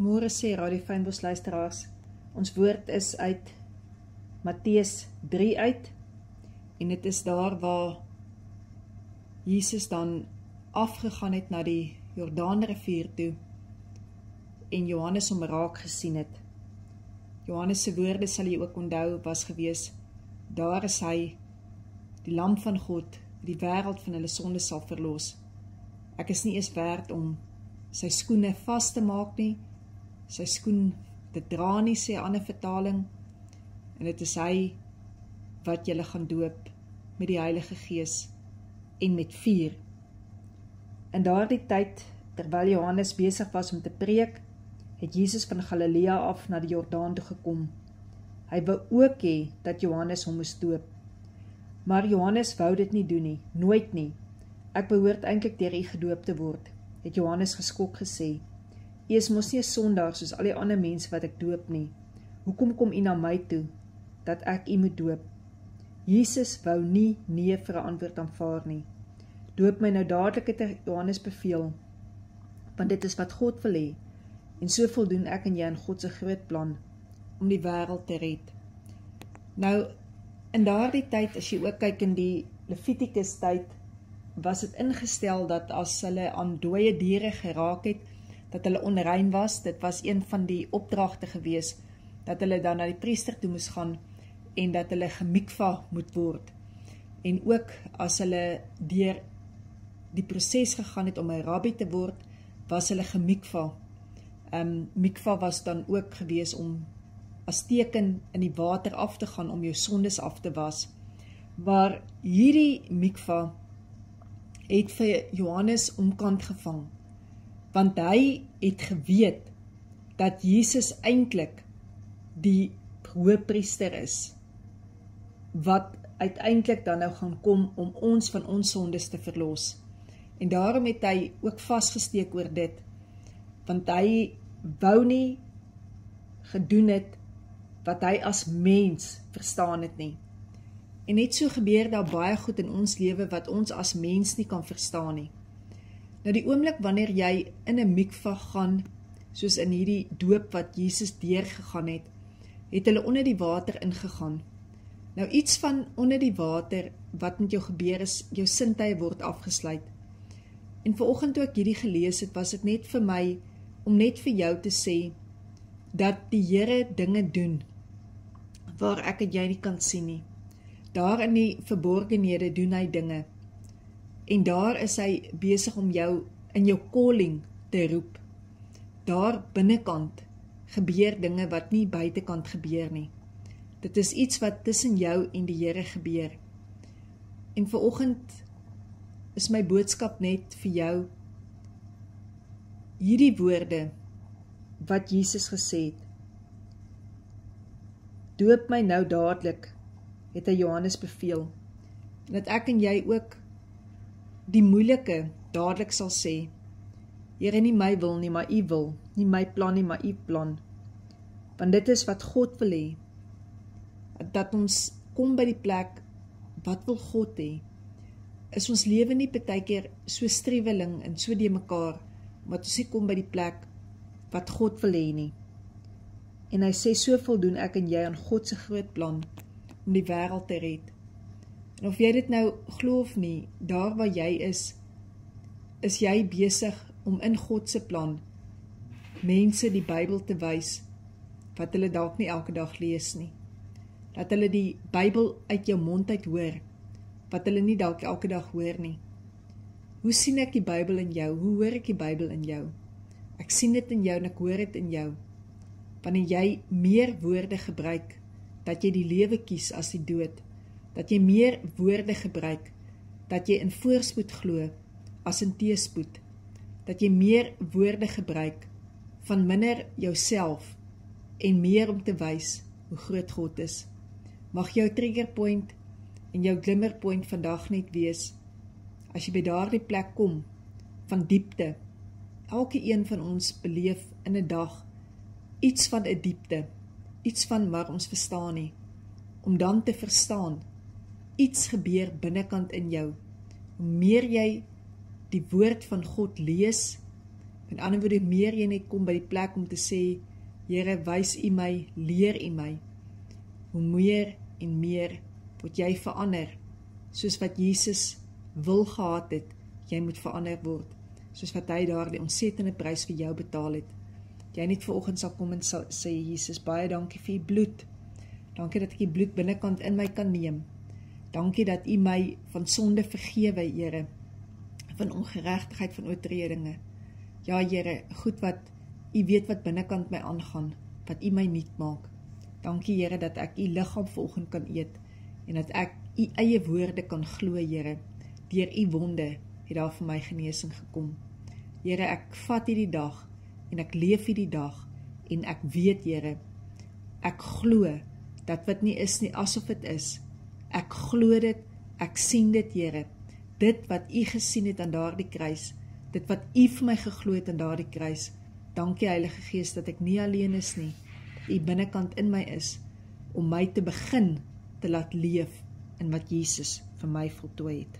Môre sê Radio Fynbos luisteraars, ons woord is uit Matteus 3 uit en dit is daar waar Jesus dan afgegaan het na die Jordaanrivier toe en Johannes hom raak gesien het. Johannes se woorde sal jy ook onthou was gewees: Daar is hy, die lam van God, wat die wêreld van hulle sondes sal verlos. Ek is nie eens werd om sy skoene vas te maak nie sy skoen te dra nie sê 'n ander vertaling en dit is hy wat julle gaan doop met die Heilige Gees en met vuur. In daardie tyd terwyl Johannes besig was om te preek, het Jesus van Galilea af na die Jordaan toe gekom. Hy wou ook hê dat Johannes hom moes doop. Maar Johannes wou dit nie doen nie, nooit nie. Ek behoort eintlik deur u gedoop te word, het Johannes geskok gesê. U is mos nie 'n sondaar soos al die ander mense wat ek doop nie. Hoekom kom u na my toe dat ek u moet doop? Jesus wou nie nee vir 'n antwoord aanvaar nie. Doop my nou dadelik het Johannes beveel. Want dit is wat God wil hê. En so voldoen ek aan jy aan God se groot plan om die wêreld te red. Nou in daardie tyd as jy ook kyk in die Levitikus tyd was dit ingestel dat as hulle aan dooie diere geraak het, dat hulle onrein was. Dit was een van die opdragte gewees dat hulle dan na die priester toe moes gaan en dat hulle gemikva moet word. En ook as hulle deur die proses gegaan het om 'n rabbi te word, was hulle gemikva. Um mikva was dan ook gewees om as teken in die water af te gaan om jou sondes af te was. Maar hierdie mikva het vir Johannes omkant gevang want hy het geweet dat Jesus eintlik die hoëpriester is wat uiteindelik dan nou gaan kom om ons van ons sondes te verlos. En daarom het hy ook vasgesteek oor dit want hy wou nie gedoen het wat hy as mens verstaan het nie. En net so gebeur daar baie goed in ons lewe wat ons as mens nie kan verstaan nie. Nou die oomblik wanneer jy in 'n mikva gaan, soos in hierdie doop wat Jesus deurgegaan het, het hulle onder die water ingegaan. Nou iets van onder die water wat met jou gebeur is, jou sintuie word afgesluit. En vanoggend toe ek hierdie gelees het, was dit net vir my om net vir jou te sê dat die Here dinge doen waar ek dit jy nie kan sien nie. Daar in die verborgenhede doen hy dinge en daar is hy besig om jou in jou calling te roep. Daar binnekant gebeur dinge wat nie buitekant gebeur nie. Dit is iets wat tussen jou en die Here gebeur. En vir oggend is my boodskap net vir jou hierdie woorde wat Jesus gesê het. Doop my nou dadelik, het hy Johannes beveel. En dat ek en jy ook die moeilike dadelik sal sê Here nie my wil nie maar u wil nie my plan nie maar u plan want dit is wat God wil hê dat ons kom by die plek wat wil God hê is ons lewe nie baie keer so streweling en so de mekaar wat ons nie kom by die plek wat God wil hê nie en hy sê soveel doen ek en jy aan God se groot plan om die wêreld te red En of jy dit nou glo of nie, daar waar jy is, is jy besig om in God se plan mense die Bybel te wys wat hulle dalk nie elke dag lees nie. Dat hulle die Bybel uit jou mond uit hoor wat hulle nie dalk elke dag hoor nie. Hoe sien ek die Bybel in jou? Hoe hoor ek die Bybel in jou? Ek sien dit in jou en ek hoor dit in jou. Wanneer jy meer woorde gebruik dat jy die lewe kies as die dood dat jy meer woorde gebruik dat jy in voorspoed glo as in teespoed dat jy meer woorde gebruik van minder jouself en meer om te wys hoe groot God is mag jou trigger point en jou glimmer point vandag net wees as jy by daardie plek kom van diepte elke een van ons beleef in 'n dag iets van 'n die diepte iets van maar ons verstaan nie om dan te verstaan iets gebeur binnekant in jou. Hoe meer jy die woord van God lees, in ander woorde, meer jy net kom by die plek om te sê, Here, wys U my, leer U my. Hoe meer en meer word jy verander soos wat Jesus wil gehad het jy moet verander word soos wat hy daardie ontsettende prys vir jou betaal het jy net vanoggend sal kom en sal sê Jesus baie dankie vir u bloed dankie dat ek u bloed binnekant in my kan neem Dankie dat U my van sonde vergewe, Here. Van ongeregtigheid, van oortredinge. Ja, Here, goed wat U weet wat binnekant my aangaan, wat U my nuut maak. Dankie, Here, dat ek U liggaam volgens kan eet en dat ek U eie woorde kan glo, Here. Deur U wonde het daar vir my genesing gekom. Here, ek vat hierdie dag en ek leef hierdie dag en ek weet, Here, ek glo dat wat nie is nie asof dit is. Nie, Ek glo dit. Ek sien dit, Here. Dit wat U gesien het aan daardie kruis, dit wat U vir my geglo het aan daardie kruis. Dankie Heilige Gees dat ek nie alleen is nie. U binnekant in my is om my te begin te laat leef in wat Jesus vir my voltooi het.